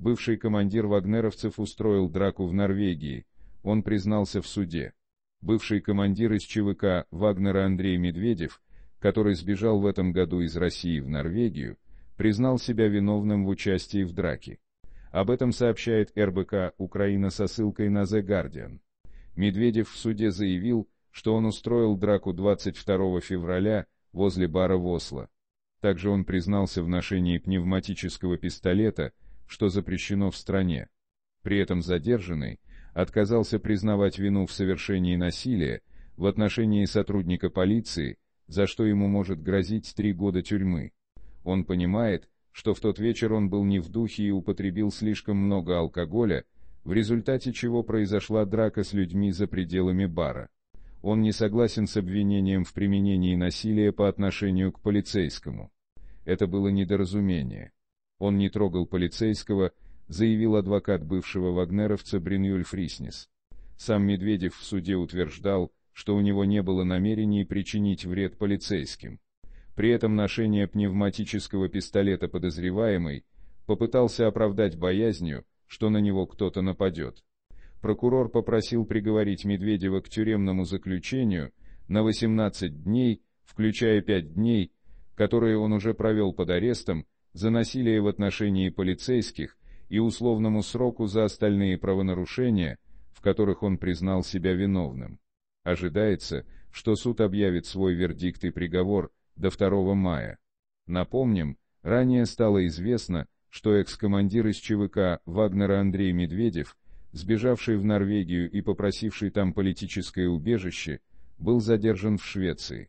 Бывший командир вагнеровцев устроил драку в Норвегии. Он признался в суде. Бывший командир из ЧВК Вагнера Андрей Медведев, который сбежал в этом году из России в Норвегию, признал себя виновным в участии в драке. Об этом сообщает РБК «Украина» со ссылкой на The Guardian. Медведев в суде заявил, что он устроил драку 22 февраля возле бара Восла. Также он признался в ношении пневматического пистолета, что запрещено в стране. При этом задержанный отказался признавать вину в совершении насилия в отношении сотрудника полиции, за что ему может грозить три года тюрьмы. Он понимает, что в тот вечер он был не в духе и употребил слишком много алкоголя, в результате чего произошла драка с людьми за пределами бара. Он не согласен с обвинением в применении насилия по отношению к полицейскому. Это было недоразумение. Он не трогал полицейского, заявил адвокат бывшего вагнеровца Бринюль Фриснес. Сам Медведев в суде утверждал, что у него не было намерений причинить вред полицейским. При этом ношение пневматического пистолета подозреваемый попытался оправдать боязнью, что на него кто-то нападет. Прокурор попросил приговорить Медведева к тюремному заключению на 18 дней, включая 5 дней, которые он уже провел под арестом, за насилие в отношении полицейских и условному сроку за остальные правонарушения, в которых он признал себя виновным. Ожидается, что суд объявит свой вердикт и приговор до 2 мая. Напомним, ранее стало известно, что экс-командир из ЧВК Вагнера Андрей Медведев, сбежавший в Норвегию и попросивший там политическое убежище, был задержан в Швеции.